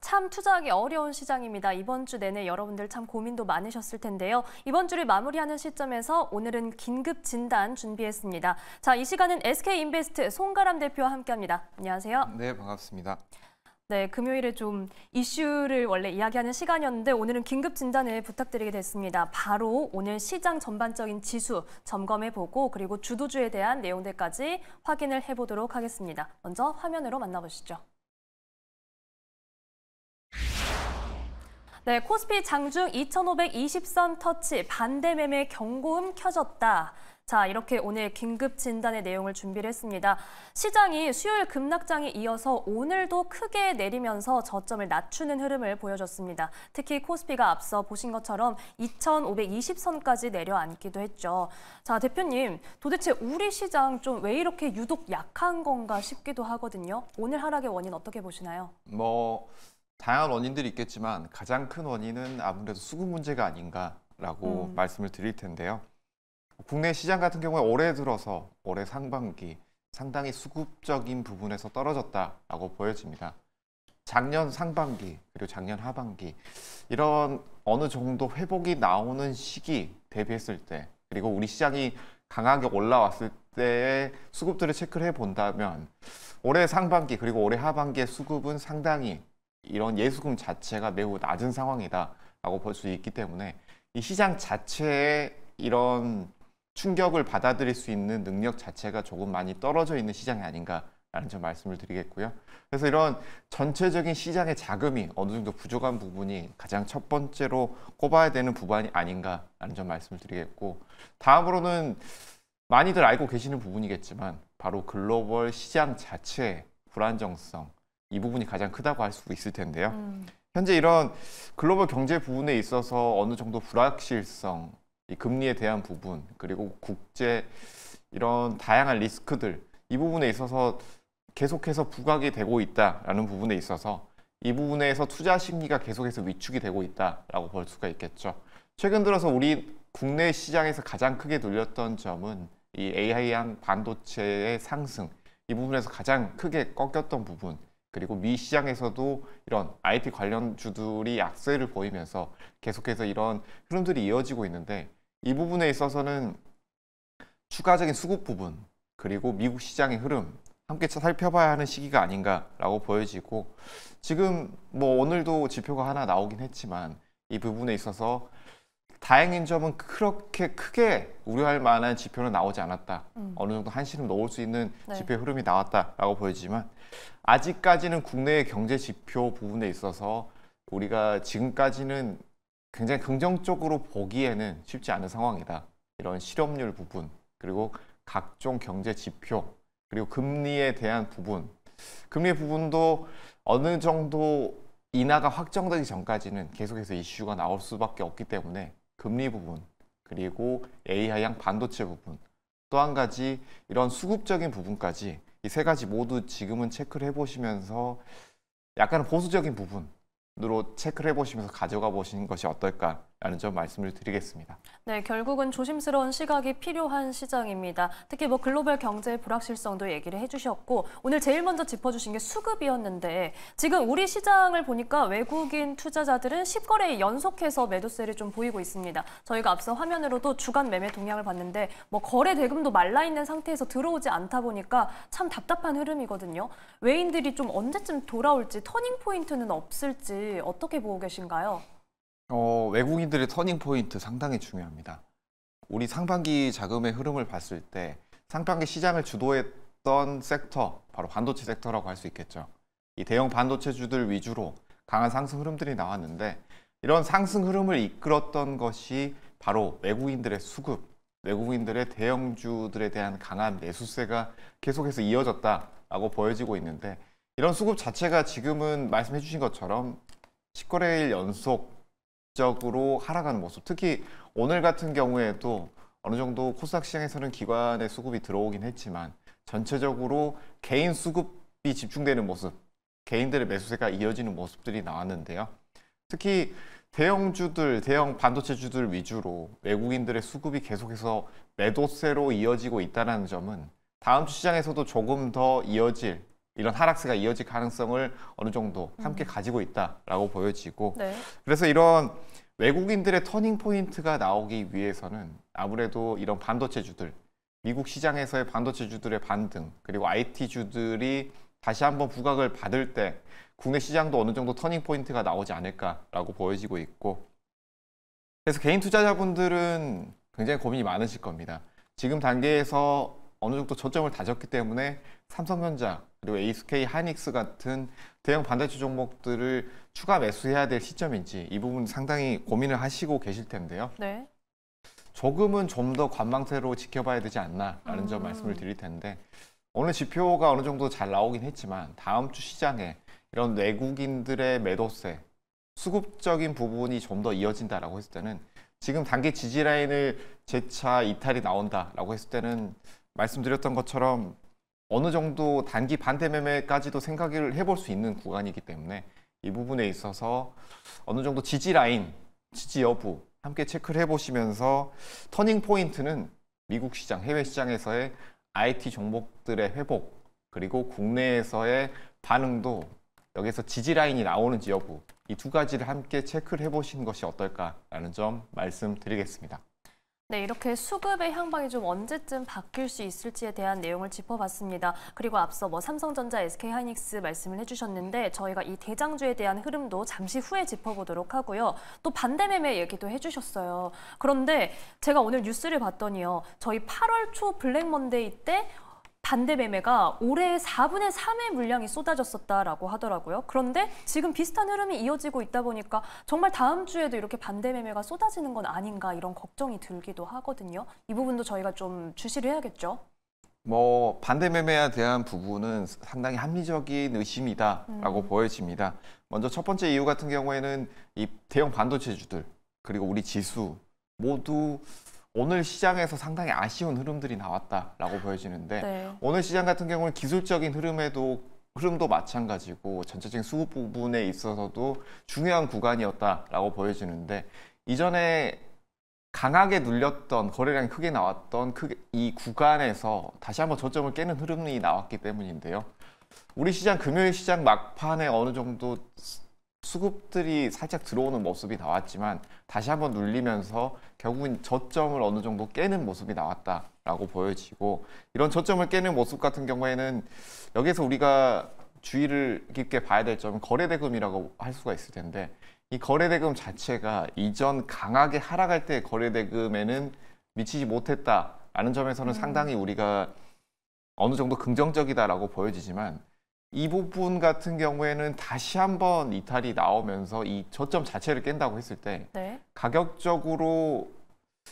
참 투자하기 어려운 시장입니다. 이번 주 내내 여러분들 참 고민도 많으셨을 텐데요. 이번 주를 마무리하는 시점에서 오늘은 긴급 진단 준비했습니다. 자, 이 시간은 SK인베스트 송가람 대표와 함께합니다. 안녕하세요. 네, 반갑습니다. 네, 금요일에 좀 이슈를 원래 이야기하는 시간이었는데 오늘은 긴급 진단을 부탁드리게 됐습니다. 바로 오늘 시장 전반적인 지수 점검해보고 그리고 주도주에 대한 내용들까지 확인을 해보도록 하겠습니다. 먼저 화면으로 만나보시죠. 네, 코스피 장중 2,520선 터치 반대 매매 경고음 켜졌다. 자, 이렇게 오늘 긴급 진단의 내용을 준비를 했습니다. 시장이 수요일 급락장에 이어서 오늘도 크게 내리면서 저점을 낮추는 흐름을 보여줬습니다. 특히 코스피가 앞서 보신 것처럼 2,520선까지 내려앉기도 했죠. 자, 대표님, 도대체 우리 시장 좀 왜 이렇게 유독 약한 건가 싶기도 하거든요. 오늘 하락의 원인 어떻게 보시나요? 뭐 다양한 원인들이 있겠지만 가장 큰 원인은 아무래도 수급 문제가 아닌가라고 음. 말씀을 드릴 텐데요. 국내 시장 같은 경우에 올해 들어서 올해 상반기 상당히 수급적인 부분에서 떨어졌다라고 보여집니다. 작년 상반기 그리고 작년 하반기 이런 어느 정도 회복이 나오는 시기 대비했을 때 그리고 우리 시장이 강하게 올라왔을 때의 수급들을 체크를 해본다면 올해 상반기 그리고 올해 하반기의 수급은 상당히 이런 예수금 자체가 매우 낮은 상황이다라고 볼 수 있기 때문에 이 시장 자체에 이런 충격을 받아들일 수 있는 능력 자체가 조금 많이 떨어져 있는 시장이 아닌가라는 점 말씀을 드리겠고요. 그래서 이런 전체적인 시장의 자금이 어느 정도 부족한 부분이 가장 첫 번째로 꼽아야 되는 부분이 아닌가라는 점 말씀을 드리겠고 다음으로는 많이들 알고 계시는 부분이겠지만 바로 글로벌 시장 자체의 불안정성 이 부분이 가장 크다고 할 수 있을 텐데요. 음. 현재 이런 글로벌 경제 부분에 있어서 어느 정도 불확실성, 이 금리에 대한 부분, 그리고 국제 이런 다양한 리스크들 이 부분에 있어서 계속해서 부각이 되고 있다라는 부분에 있어서 이 부분에서 투자 심리가 계속해서 위축이 되고 있다라고 볼 수가 있겠죠. 최근 들어서 우리 국내 시장에서 가장 크게 눌렸던 점은 이 AI향 반도체의 상승 이 부분에서 가장 크게 꺾였던 부분 그리고 미 시장에서도 이런 IT 관련 주들이 약세를 보이면서 계속해서 이런 흐름들이 이어지고 있는데 이 부분에 있어서는 추가적인 수급 부분 그리고 미국 시장의 흐름 함께 살펴봐야 하는 시기가 아닌가라고 보여지고 지금 뭐 오늘도 지표가 하나 나오긴 했지만 이 부분에 있어서 다행인 점은 그렇게 크게 우려할 만한 지표는 나오지 않았다. 음. 어느 정도 한시름 넣을 수 있는 네. 지표의 흐름이 나왔다라고 보여지지만 아직까지는 국내의 경제 지표 부분에 있어서 우리가 지금까지는 굉장히 긍정적으로 보기에는 쉽지 않은 상황이다. 이런 실업률 부분 그리고 각종 경제 지표 그리고 금리에 대한 부분 금리 부분도 어느 정도 인하가 확정되기 전까지는 계속해서 이슈가 나올 수밖에 없기 때문에 금리 부분, 그리고 AI향 반도체 부분, 또 한 가지 이런 수급적인 부분까지 이 세 가지 모두 지금은 체크를 해보시면서 약간 보수적인 부분으로 체크를 해보시면서 가져가 보시는 것이 어떨까 라는 점 말씀을 드리겠습니다. 네, 결국은 조심스러운 시각이 필요한 시장입니다. 특히 뭐 글로벌 경제의 불확실성도 얘기를 해주셨고 오늘 제일 먼저 짚어주신 게 수급이었는데 지금 우리 시장을 보니까 외국인 투자자들은 10거래 연속해서 매도세를 좀 보이고 있습니다. 저희가 앞서 화면으로도 주간 매매 동향을 봤는데 뭐 거래 대금도 말라 있는 상태에서 들어오지 않다 보니까 참 답답한 흐름이거든요. 외인들이 좀 언제쯤 돌아올지 터닝 포인트는 없을지 어떻게 보고 계신가요? 어, 외국인들의 터닝 포인트 상당히 중요합니다. 우리 상반기 자금의 흐름을 봤을 때 상반기 시장을 주도했던 섹터, 바로 반도체 섹터라고 할 수 있겠죠. 이 대형 반도체주들 위주로 강한 상승 흐름들이 나왔는데 이런 상승 흐름을 이끌었던 것이 바로 외국인들의 수급, 외국인들의 대형주들에 대한 강한 매수세가 계속해서 이어졌다라고 보여지고 있는데 이런 수급 자체가 지금은 말씀해 주신 것처럼 10거래일 연속 적으로 하락하는 모습. 특히 오늘 같은 경우에도 어느 정도 코스닥 시장에서는 기관의 수급이 들어오긴 했지만 전체적으로 개인 수급이 집중되는 모습, 개인들의 매수세가 이어지는 모습들이 나왔는데요. 특히 대형주들, 대형 반도체주들 위주로 외국인들의 수급이 계속해서 매도세로 이어지고 있다는 점은 다음 주 시장에서도 조금 더 이어질 이런 하락세가 이어질 가능성을 어느 정도 함께 음. 가지고 있다라고 보여지고 네. 그래서 이런 외국인들의 터닝 포인트가 나오기 위해서는 아무래도 이런 반도체주들 미국 시장에서의 반도체주들의 반등 그리고 IT주들이 다시 한번 부각을 받을 때 국내 시장도 어느 정도 터닝 포인트가 나오지 않을까라고 보여지고 있고 그래서 개인 투자자분들은 굉장히 고민이 많으실 겁니다. 지금 단계에서 어느 정도 저점을 다졌기 때문에 삼성전자 그리고 SK 하이닉스 같은 대형 반도체 종목들을 추가 매수해야 될 시점인지 이 부분 상당히 고민을 하시고 계실 텐데요. 네. 조금은 좀 더 관망세로 지켜봐야 되지 않나라는 음. 점 말씀을 드릴 텐데 오늘 지표가 어느 정도 잘 나오긴 했지만 다음 주 시장에 이런 외국인들의 매도세 수급적인 부분이 좀 더 이어진다라고 했을 때는 지금 단계 지지 라인을 재차 이탈이 나온다라고 했을 때는 말씀드렸던 것처럼 어느 정도 단기 반대 매매까지도 생각을 해볼 수 있는 구간이기 때문에 이 부분에 있어서 어느 정도 지지 라인, 지지 여부 함께 체크를 해보시면서 터닝 포인트는 미국 시장, 해외 시장에서의 IT 종목들의 회복 그리고 국내에서의 반응도 여기서 지지 라인이 나오는지 여부 이 두 가지를 함께 체크를 해보시는 것이 어떨까라는 점 말씀드리겠습니다. 네, 이렇게 수급의 향방이 좀 언제쯤 바뀔 수 있을지에 대한 내용을 짚어봤습니다. 그리고 앞서 뭐 삼성전자, SK하이닉스 말씀을 해주셨는데 저희가 이 대장주에 대한 흐름도 잠시 후에 짚어보도록 하고요. 또 반대매매 얘기도 해주셨어요. 그런데 제가 오늘 뉴스를 봤더니요. 저희 8월 초 블랙먼데이 때 반대 매매가 올해 4분의 3의 물량이 쏟아졌었다라고 하더라고요. 그런데 지금 비슷한 흐름이 이어지고 있다 보니까 정말 다음 주에도 이렇게 반대 매매가 쏟아지는 건 아닌가 이런 걱정이 들기도 하거든요. 이 부분도 저희가 좀 주시를 해야겠죠. 뭐 반대 매매에 대한 부분은 상당히 합리적인 의심이다라고 음. 보여집니다. 먼저 첫 번째 이유 같은 경우에는 이 대형 반도체주들 그리고 우리 지수 모두 오늘 시장에서 상당히 아쉬운 흐름들이 나왔다라고 보여지는데 네. 오늘 시장 같은 경우는 기술적인 흐름에도 흐름도 마찬가지고 전체적인 수급 부분에 있어서도 중요한 구간이었다라고 보여지는데 이전에 강하게 눌렸던 거래량이 크게 나왔던 크게 이 구간에서 다시 한번 저점을 깨는 흐름이 나왔기 때문인데요. 우리 시장 금요일 시장 막판에 어느 정도 수급들이 살짝 들어오는 모습이 나왔지만 다시 한번 눌리면서 결국은 저점을 어느 정도 깨는 모습이 나왔다라고 보여지고 이런 저점을 깨는 모습 같은 경우에는 여기서 우리가 주의를 깊게 봐야 될 점은 거래대금이라고 할 수가 있을 텐데 이 거래대금 자체가 이전 강하게 하락할 때 거래대금에는 미치지 못했다라는 점에서는 음. 상당히 우리가 어느 정도 긍정적이다라고 보여지지만 이 부분 같은 경우에는 다시 한번 이탈이 나오면서 이 저점 자체를 깬다고 했을 때 네. 가격적으로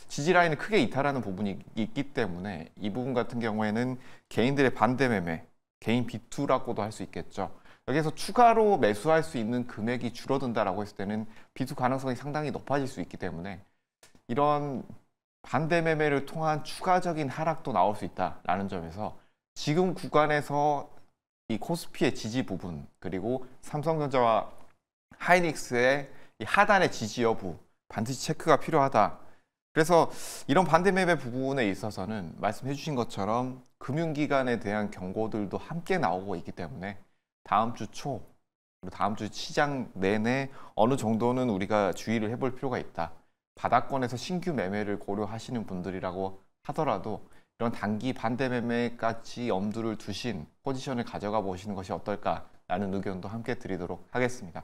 지지 라인을 크게 이탈하는 부분이 있기 때문에 이 부분 같은 경우에는 개인들의 반대 매매, 개인 b 투라고도할 수 있겠죠. 여기서 추가로 매수할 수 있는 금액이 줄어든다라고 했을 때는 비수 가능성이 상당히 높아질 수 있기 때문에 이런 반대 매매를 통한 추가적인 하락도 나올 수 있다라는 점에서 지금 구간에서 이 코스피의 지지 부분 그리고 삼성전자와 하이닉스의 하단의 지지 여부 반드시 체크가 필요하다. 그래서 이런 반대매매 부분에 있어서는 말씀해 주신 것처럼 금융기관에 대한 경고들도 함께 나오고 있기 때문에 다음 주 초, 그리고 다음 주 시장 내내 어느 정도는 우리가 주의를 해볼 필요가 있다. 바닥권에서 신규 매매를 고려하시는 분들이라고 하더라도 이런 단기 반대 매매까지 염두를 두신 포지션을 가져가 보시는 것이 어떨까라는 의견도 함께 드리도록 하겠습니다.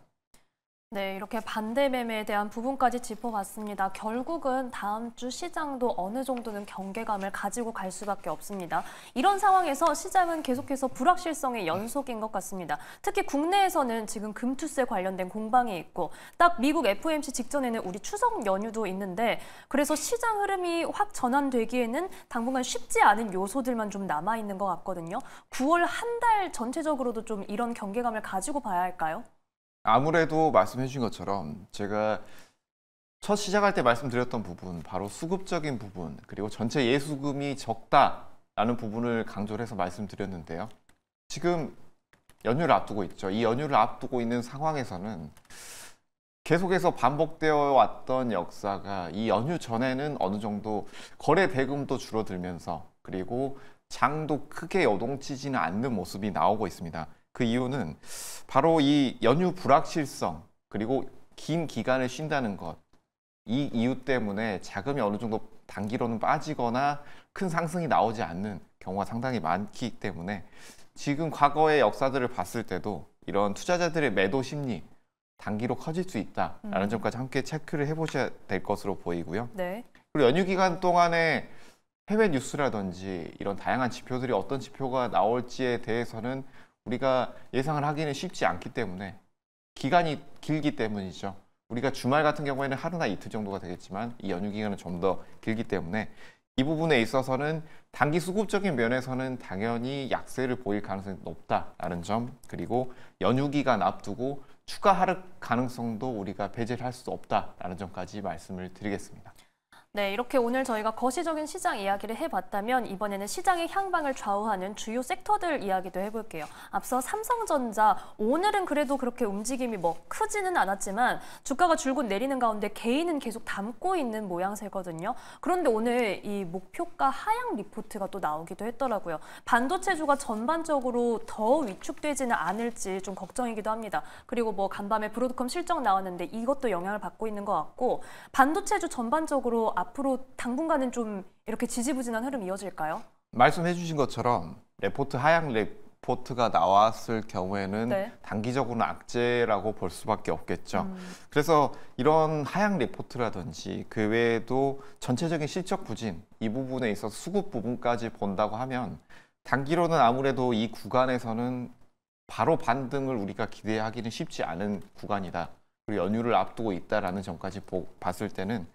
네, 이렇게 반대 매매에 대한 부분까지 짚어봤습니다. 결국은 다음 주 시장도 어느 정도는 경계감을 가지고 갈 수밖에 없습니다. 이런 상황에서 시장은 계속해서 불확실성의 연속인 것 같습니다. 특히 국내에서는 지금 금투세 관련된 공방이 있고 딱 미국 FOMC 직전에는 우리 추석 연휴도 있는데 그래서 시장 흐름이 확 전환되기에는 당분간 쉽지 않은 요소들만 좀 남아있는 것 같거든요. 9월 한 달 전체적으로도 좀 이런 경계감을 가지고 봐야 할까요? 아무래도 말씀해 주신 것처럼 제가 첫 시작할 때 말씀드렸던 부분 바로 수급적인 부분 그리고 전체 예수금이 적다라는 부분을 강조를 해서 말씀드렸는데요. 지금 연휴를 앞두고 있죠. 이 연휴를 앞두고 있는 상황에서는 계속해서 반복되어 왔던 역사가 이 연휴 전에는 어느 정도 거래 대금도 줄어들면서 그리고 장도 크게 여동치지는 않는 모습이 나오고 있습니다. 그 이유는 바로 이 연휴 불확실성 그리고 긴 기간을 쉰다는 것 이 이유 때문에 자금이 어느 정도 단기로는 빠지거나 큰 상승이 나오지 않는 경우가 상당히 많기 때문에 지금 과거의 역사들을 봤을 때도 이런 투자자들의 매도 심리 단기로 커질 수 있다라는 음. 점까지 함께 체크를 해보셔야 될 것으로 보이고요. 네. 그리고 연휴 기간 동안에 해외 뉴스라든지 이런 다양한 지표들이 어떤 지표가 나올지에 대해서는 우리가 예상을 하기는 쉽지 않기 때문에 기간이 길기 때문이죠. 우리가 주말 같은 경우에는 하루나 이틀 정도가 되겠지만 이 연휴 기간은 좀 더 길기 때문에 이 부분에 있어서는 단기 수급적인 면에서는 당연히 약세를 보일 가능성이 높다라는 점 그리고 연휴 기간 앞두고 추가 하락 가능성도 우리가 배제를 할 수 없다라는 점까지 말씀을 드리겠습니다. 네, 이렇게 오늘 저희가 거시적인 시장 이야기를 해봤다면 이번에는 시장의 향방을 좌우하는 주요 섹터들 이야기도 해볼게요. 앞서 삼성전자, 오늘은 그래도 그렇게 움직임이 뭐 크지는 않았지만 주가가 줄곧 내리는 가운데 개인은 계속 담고 있는 모양새거든요. 그런데 오늘 이 목표가 하향 리포트가 또 나오기도 했더라고요. 반도체주가 전반적으로 더 위축되지는 않을지 좀 걱정이기도 합니다. 그리고 뭐 간밤에 브로드컴 실적 나왔는데 이것도 영향을 받고 있는 것 같고 반도체주 전반적으로 앞으로 당분간은 좀 이렇게 지지부진한 흐름이 이어질까요? 말씀해 주신 것처럼 레포트 하향 레포트가 나왔을 경우에는 네. 단기적으로는 악재라고 볼 수밖에 없겠죠. 음. 그래서 이런 하향 레포트라든지 그 외에도 전체적인 실적 부진 이 부분에 있어서 수급 부분까지 본다고 하면 단기로는 아무래도 이 구간에서는 바로 반등을 우리가 기대하기는 쉽지 않은 구간이다. 그리고 연휴를 앞두고 있다라는 점까지 보, 봤을 때는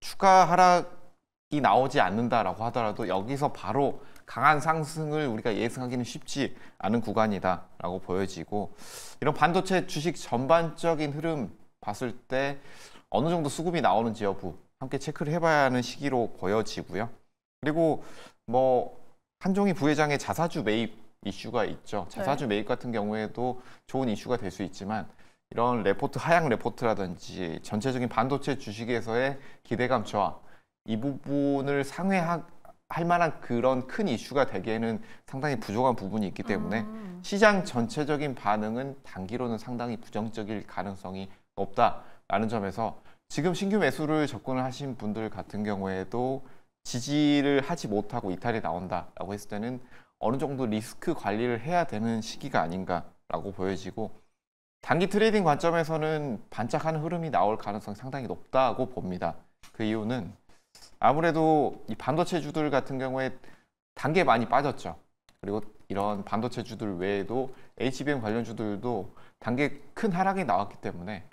추가 하락이 나오지 않는다라고 하더라도 여기서 바로 강한 상승을 우리가 예상하기는 쉽지 않은 구간이다라고 보여지고 이런 반도체 주식 전반적인 흐름 봤을 때 어느 정도 수급이 나오는지 여부 함께 체크를 해봐야 하는 시기로 보여지고요. 그리고 뭐 한종희 부회장의 자사주 매입 이슈가 있죠. 자사주 네. 매입 같은 경우에도 좋은 이슈가 될 수 있지만 이런 레포트 하향 레포트라든지 전체적인 반도체 주식에서의 기대감 저하 이 부분을 상회할 만한 그런 큰 이슈가 되기에는 상당히 부족한 부분이 있기 때문에 음. 시장 전체적인 반응은 단기로는 상당히 부정적일 가능성이 높다라는 점에서 지금 신규 매수를 접근을 하신 분들 같은 경우에도 지지를 하지 못하고 이탈이 나온다라고 했을 때는 어느 정도 리스크 관리를 해야 되는 시기가 아닌가라고 보여지고 단기 트레이딩 관점에서는 반짝하는 흐름이 나올 가능성이 상당히 높다고 봅니다. 그 이유는 아무래도 이 반도체주들 같은 경우에 단계 많이 빠졌죠. 그리고 이런 반도체주들 외에도 HBM 관련 주들도 단계 큰 하락이 나왔기 때문에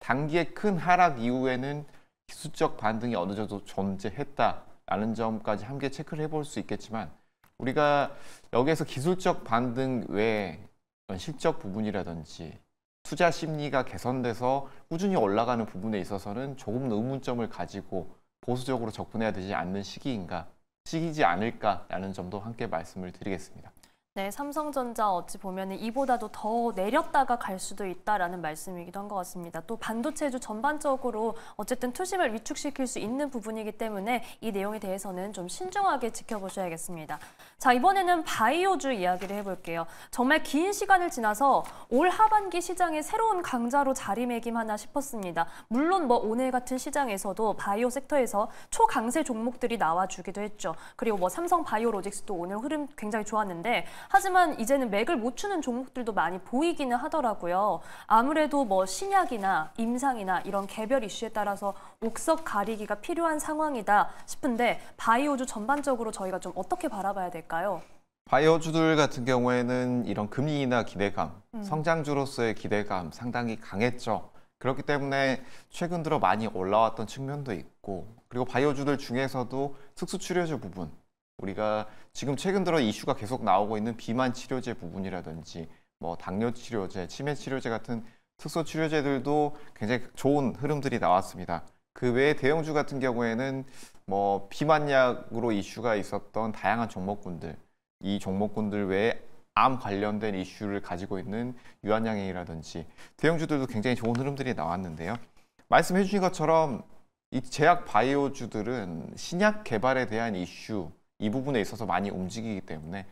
단기의 큰 하락 이후에는 기술적 반등이 어느 정도 존재했다라는 점까지 함께 체크를 해볼 수 있겠지만 우리가 여기에서 기술적 반등 외에 실적 부분이라든지 투자 심리가 개선돼서 꾸준히 올라가는 부분에 있어서는 조금 의문점을 가지고 보수적으로 접근해야 되지 않는 시기인가 시기지 않을까라는 점도 함께 말씀을 드리겠습니다. 네, 삼성전자 어찌 보면 이보다도 더 내렸다가 갈 수도 있다라는 말씀이기도 한 것 같습니다. 또 반도체주 전반적으로 어쨌든 투심을 위축시킬 수 있는 부분이기 때문에 이 내용에 대해서는 좀 신중하게 지켜보셔야겠습니다. 자, 이번에는 바이오주 이야기를 해볼게요. 정말 긴 시간을 지나서 올 하반기 시장의 새로운 강자로 자리매김하나 싶었습니다. 물론 뭐 오늘 같은 시장에서도 바이오 섹터에서 초강세 종목들이 나와주기도 했죠. 그리고 뭐 삼성 바이오로직스도 오늘 흐름 굉장히 좋았는데 하지만 이제는 맥을 못 추는 종목들도 많이 보이기는 하더라고요. 아무래도 뭐 신약이나 임상이나 이런 개별 이슈에 따라서 옥석 가리기가 필요한 상황이다 싶은데 바이오주 전반적으로 저희가 좀 어떻게 바라봐야 될까요? 바이오주들 같은 경우에는 이런 금리나 기대감, 음. 성장주로서의 기대감 상당히 강했죠. 그렇기 때문에 최근 들어 많이 올라왔던 측면도 있고 그리고 바이오주들 중에서도 특수 출혈제 부분 우리가 지금 최근 들어 이슈가 계속 나오고 있는 비만 치료제 부분이라든지 뭐 당뇨 치료제, 치매 치료제 같은 특수 치료제들도 굉장히 좋은 흐름들이 나왔습니다. 그 외에 대형주 같은 경우에는 뭐 비만약으로 이슈가 있었던 다양한 종목군들, 이 종목군들 외에 암 관련된 이슈를 가지고 있는 유한양행이라든지 대형주들도 굉장히 좋은 흐름들이 나왔는데요. 말씀해 주신 것처럼 이 제약 바이오주들은 신약 개발에 대한 이슈 이 부분에 있어서 많이 움직이기 때문에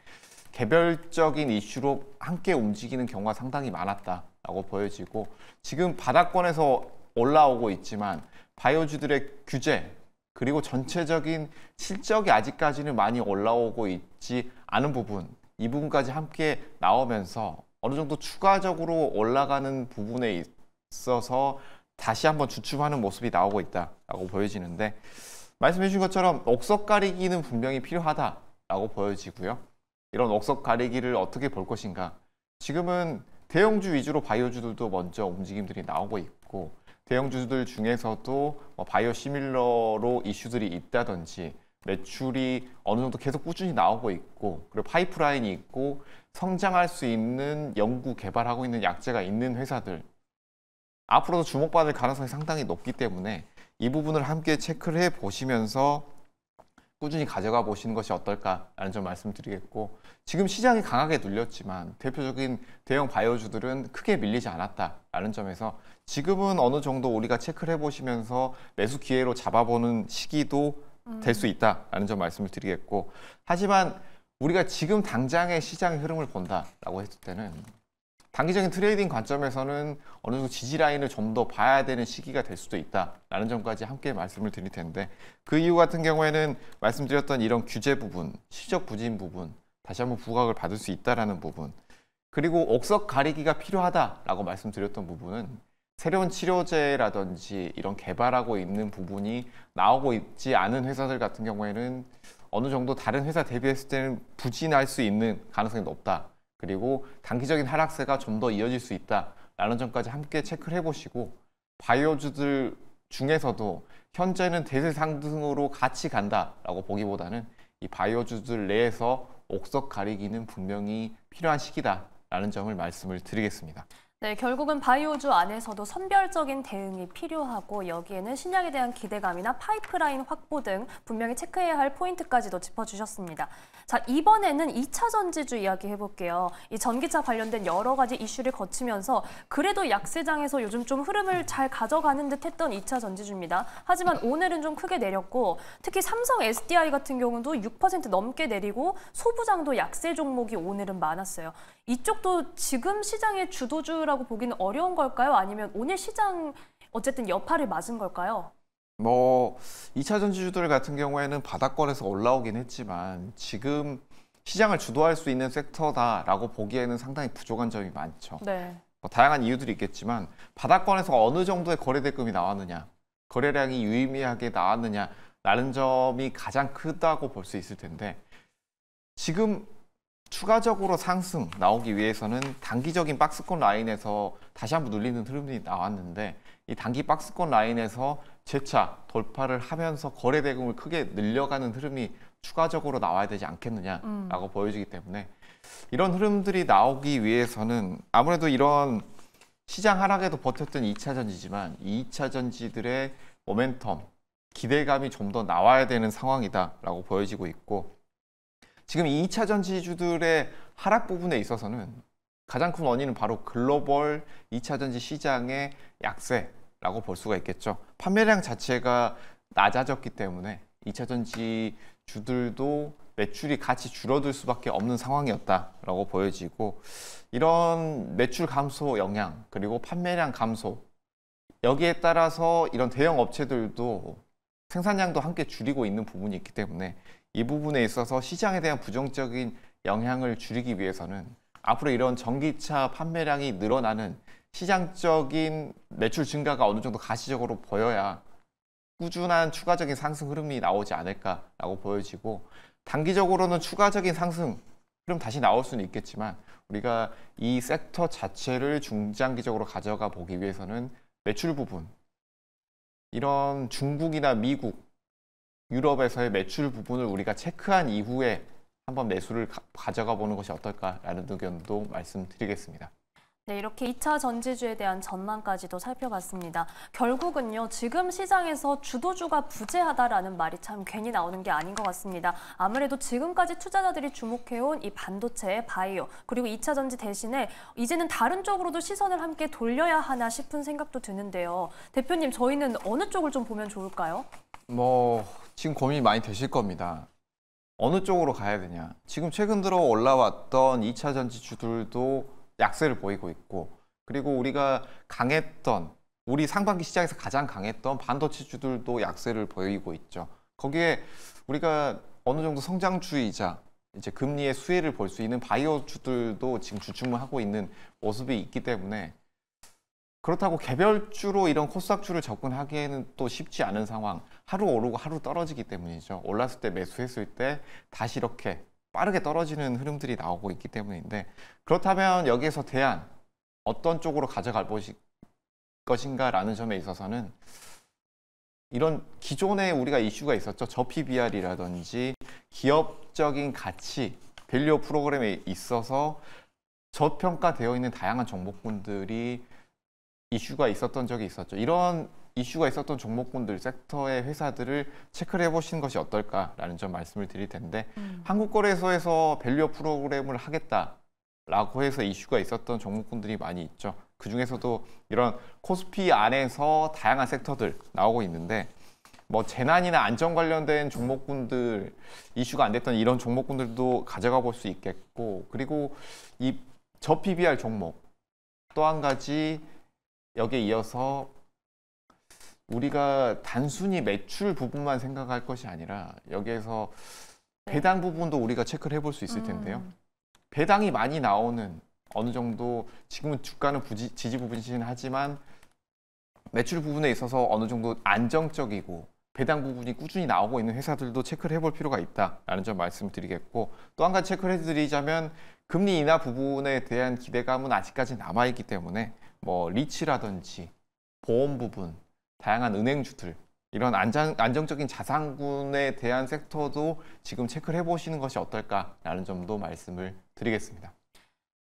개별적인 이슈로 함께 움직이는 경우가 상당히 많았다라고 보여지고 지금 바닥권에서 올라오고 있지만 바이오주들의 규제 그리고 전체적인 실적이 아직까지는 많이 올라오고 있지 않은 부분 이 부분까지 함께 나오면서 어느 정도 추가적으로 올라가는 부분에 있어서 다시 한번 주춤하는 모습이 나오고 있다라고 보여지는데 말씀해 주신 것처럼 억석 가리기는 분명히 필요하다라고 보여지고요. 이런 억석 가리기를 어떻게 볼 것인가. 지금은 대형주 위주로 바이오주들도 먼저 움직임들이 나오고 있고 대형주들 중에서도 뭐 바이오 시밀러로 이슈들이 있다든지 매출이 어느 정도 계속 꾸준히 나오고 있고 그리고 파이프라인이 있고 성장할 수 있는 연구 개발하고 있는 약재가 있는 회사들 앞으로도 주목받을 가능성이 상당히 높기 때문에 이 부분을 함께 체크를 해 보시면서 꾸준히 가져가 보시는 것이 어떨까라는 점 말씀드리겠고 지금 시장이 강하게 눌렸지만 대표적인 대형 바이오주들은 크게 밀리지 않았다라는 점에서 지금은 어느 정도 우리가 체크를 해보시면서 매수 기회로 잡아보는 시기도 음. 될수 있다라는 점 말씀을 드리겠고 하지만 우리가 지금 당장의 시장의 흐름을 본다라고 했을 때는 단기적인 트레이딩 관점에서는 어느 정도 지지 라인을 좀 더 봐야 되는 시기가 될 수도 있다라는 점까지 함께 말씀을 드릴 텐데 그 이유 같은 경우에는 말씀드렸던 이런 규제 부분, 실적 부진 부분, 다시 한번 부각을 받을 수 있다라는 부분 그리고 옥석 가리기가 필요하다라고 말씀드렸던 부분은 새로운 치료제라든지 이런 개발하고 있는 부분이 나오고 있지 않은 회사들 같은 경우에는 어느 정도 다른 회사 대비했을 때는 부진할 수 있는 가능성이 높다. 그리고 단기적인 하락세가 좀 더 이어질 수 있다라는 점까지 함께 체크를 해보시고 바이오주들 중에서도 현재는 대세 상승으로 같이 간다라고 보기보다는 이 바이오주들 내에서 옥석 가리기는 분명히 필요한 시기다라는 점을 말씀을 드리겠습니다. 네, 결국은 바이오주 안에서도 선별적인 대응이 필요하고 여기에는 신약에 대한 기대감이나 파이프라인 확보 등 분명히 체크해야 할 포인트까지도 짚어주셨습니다. 자, 이번에는 2차 전지주 이야기 해볼게요. 이 전기차 관련된 여러 가지 이슈를 거치면서 그래도 약세장에서 요즘 좀 흐름을 잘 가져가는 듯 했던 2차 전지주입니다. 하지만 오늘은 좀 크게 내렸고 특히 삼성 SDI 같은 경우도 6% 넘게 내리고 소부장도 약세 종목이 오늘은 많았어요. 이쪽도 지금 시장의 주도주라 거라고 보기는 어려운 걸까요? 아니면 오늘 시장 어쨌든 여파를 맞은 걸까요? 뭐 2차 전지주들 같은 경우에는 바닥권에서 올라오긴 했지만 지금 시장을 주도할 수 있는 섹터다라고 보기에는 상당히 부족한 점이 많죠. 네. 뭐 다양한 이유들이 있겠지만 바닥권에서 어느 정도의 거래대금이 나왔느냐, 거래량이 유의미하게 나왔느냐 라는 점이 가장 크다고 볼 수 있을 텐데 지금 추가적으로 상승 나오기 위해서는 단기적인 박스권 라인에서 다시 한번 눌리는 흐름이 나왔는데 이 단기 박스권 라인에서 재차 돌파를 하면서 거래 대금을 크게 늘려가는 흐름이 추가적으로 나와야 되지 않겠느냐라고 음. 보여지기 때문에 이런 흐름들이 나오기 위해서는 아무래도 이런 시장 하락에도 버텼던 2차 전지지만 2차 전지들의 모멘텀, 기대감이 좀 더 나와야 되는 상황이다라고 보여지고 있고 지금 2차 전지주들의 하락 부분에 있어서는 가장 큰 원인은 바로 글로벌 2차 전지 시장의 약세라고 볼 수가 있겠죠. 판매량 자체가 낮아졌기 때문에 2차 전지 주들도 매출이 같이 줄어들 수밖에 없는 상황이었다라고 보여지고 이런 매출 감소 영향 그리고 판매량 감소 여기에 따라서 이런 대형 업체들도 생산량도 함께 줄이고 있는 부분이 있기 때문에 이 부분에 있어서 시장에 대한 부정적인 영향을 줄이기 위해서는 앞으로 이런 전기차 판매량이 늘어나는 시장적인 매출 증가가 어느 정도 가시적으로 보여야 꾸준한 추가적인 상승 흐름이 나오지 않을까라고 보여지고 단기적으로는 추가적인 상승 흐름 다시 나올 수는 있겠지만 우리가 이 섹터 자체를 중장기적으로 가져가 보기 위해서는 매출 부분 이런 중국이나 미국 유럽에서의 매출 부분을 우리가 체크한 이후에 한번 매수를 가, 져가 보는 것이 어떨까라는 의견도 말씀드리겠습니다. 네, 이렇게 2차 전지주에 대한 전망까지도 살펴봤습니다. 결국은요, 지금 시장에서 주도주가 부재하다라는 말이 참 괜히 나오는 게 아닌 것 같습니다. 아무래도 지금까지 투자자들이 주목해온 이 반도체, 바이오, 그리고 2차 전지 대신에 이제는 다른 쪽으로도 시선을 함께 돌려야 하나 싶은 생각도 드는데요. 대표님, 저희는 어느 쪽을 좀 보면 좋을까요? 뭐 지금 고민이 많이 되실 겁니다. 어느 쪽으로 가야 되냐. 지금 최근 들어 올라왔던 2차 전지주들도 약세를 보이고 있고 그리고 우리가 강했던 우리 상반기 시장에서 가장 강했던 반도체주들도 약세를 보이고 있죠. 거기에 우리가 어느 정도 성장주이자 이제 금리의 수혜를 볼 수 있는 바이오주들도 지금 주춤하고 있는 모습이 있기 때문에 그렇다고 개별주로 이런 코스닥주를 접근하기에는 또 쉽지 않은 상황. 하루 오르고 하루 떨어지기 때문이죠. 올랐을 때 매수했을 때 다시 이렇게 빠르게 떨어지는 흐름들이 나오고 있기 때문인데 그렇다면 여기에서 대안 어떤 쪽으로 가져갈 것인가라는 점에 있어서는 이런 기존에 우리가 이슈가 있었죠. 저 PBR이라든지 기업적인 가치, 밸류 프로그램에 있어서 저평가되어 있는 다양한 정보군들이 이슈가 있었던 적이 있었죠. 이런 이슈가 있었던 종목군들, 섹터의 회사들을 체크를 해보시는 것이 어떨까라는 점 말씀을 드릴 텐데 음. 한국거래소에서 밸류업 프로그램을 하겠다라고 해서 이슈가 있었던 종목군들이 많이 있죠. 그중에서도 이런 코스피 안에서 다양한 섹터들 나오고 있는데 뭐 재난이나 안전 관련된 종목군들 이슈가 안 됐던 이런 종목군들도 가져가 볼 수 있겠고 그리고 이 저 PBR 종목 또 한 가지 여기에 이어서 우리가 단순히 매출 부분만 생각할 것이 아니라 여기에서 네. 배당 부분도 우리가 체크를 해볼 수 있을 음. 텐데요. 배당이 많이 나오는 어느 정도 지금은 주가는 부지, 지지부분이긴 하지만 매출 부분에 있어서 어느 정도 안정적이고 배당 부분이 꾸준히 나오고 있는 회사들도 체크를 해볼 필요가 있다라는 점 말씀드리겠고 또 한 가지 체크를 해드리자면 금리 인하 부분에 대한 기대감은 아직까지 남아있기 때문에 뭐리치라든지 보험 부분 다양한 은행 주들 이런 안정, 안정적인 자산군에 대한 섹터도 지금 체크를 해보시는 것이 어떨까라는 점도 말씀을 드리겠습니다.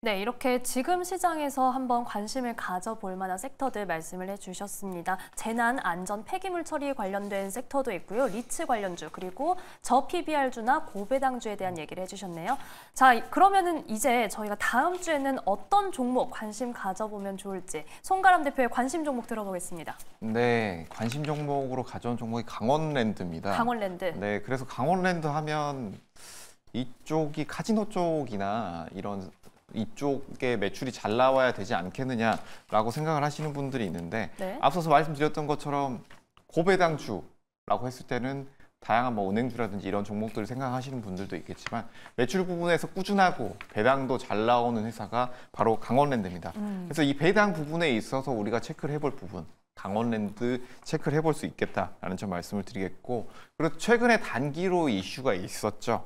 네, 이렇게 지금 시장에서 한번 관심을 가져볼 만한 섹터들 말씀을 해주셨습니다. 재난, 안전, 폐기물 처리에 관련된 섹터도 있고요. 리츠 관련주, 그리고 저 PBR주나 고배당주에 대한 얘기를 해주셨네요. 자, 그러면은 이제 저희가 다음 주에는 어떤 종목 관심 가져보면 좋을지 송가람 대표의 관심 종목 들어보겠습니다. 네, 관심 종목으로 가져온 종목이 강원랜드입니다. 강원랜드. 네, 그래서 강원랜드 하면 이쪽이 카지노 쪽이나 이런 이쪽에 매출이 잘 나와야 되지 않겠느냐라고 생각을 하시는 분들이 있는데 네. 앞서서 말씀드렸던 것처럼 고배당주라고 했을 때는 다양한 뭐 은행주라든지 이런 종목들을 생각하시는 분들도 있겠지만 매출 부분에서 꾸준하고 배당도 잘 나오는 회사가 바로 강원랜드입니다. 음. 그래서 이 배당 부분에 있어서 우리가 체크를 해볼 부분 강원랜드 체크를 해볼 수 있겠다라는 점 말씀을 드리겠고 그리고 최근에 단기로 이슈가 있었죠.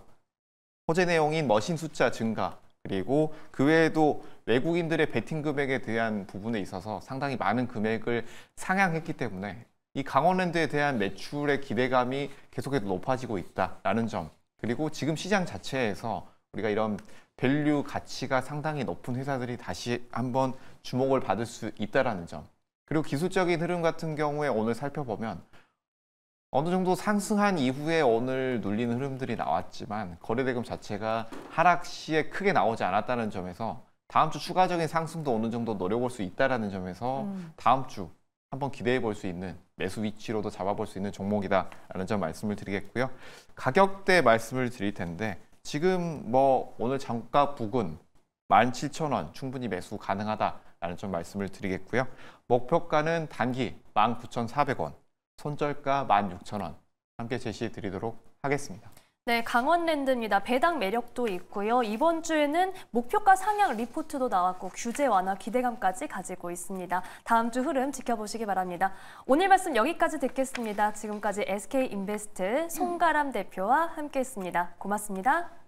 호재 내용인 머신 숫자 증가 그리고 그 외에도 외국인들의 베팅 금액에 대한 부분에 있어서 상당히 많은 금액을 상향했기 때문에 이 강원랜드에 대한 매출의 기대감이 계속해서 높아지고 있다라는 점 그리고 지금 시장 자체에서 우리가 이런 밸류 가치가 상당히 높은 회사들이 다시 한번 주목을 받을 수 있다라는 점 그리고 기술적인 흐름 같은 경우에 오늘 살펴보면 어느 정도 상승한 이후에 오늘 눌린 흐름들이 나왔지만 거래대금 자체가 하락 시에 크게 나오지 않았다는 점에서 다음 주 추가적인 상승도 어느 정도 노려볼 수 있다라는 점에서 음. 다음 주 한번 기대해 볼 수 있는 매수 위치로도 잡아볼 수 있는 종목이다라는 점 말씀을 드리겠고요. 가격대 말씀을 드릴 텐데 지금 뭐 오늘 장가 부근 17,000원 충분히 매수 가능하다라는 점 말씀을 드리겠고요. 목표가는 단기 19,400원, 손절가 16,000원 함께 제시해 드리도록 하겠습니다. 네, 강원랜드입니다. 배당 매력도 있고요. 이번 주에는 목표가 상향 리포트도 나왔고 규제 완화 기대감까지 가지고 있습니다. 다음 주 흐름 지켜보시기 바랍니다. 오늘 말씀 여기까지 듣겠습니다. 지금까지 SK인베스트 송가람 대표와 함께했습니다. 고맙습니다.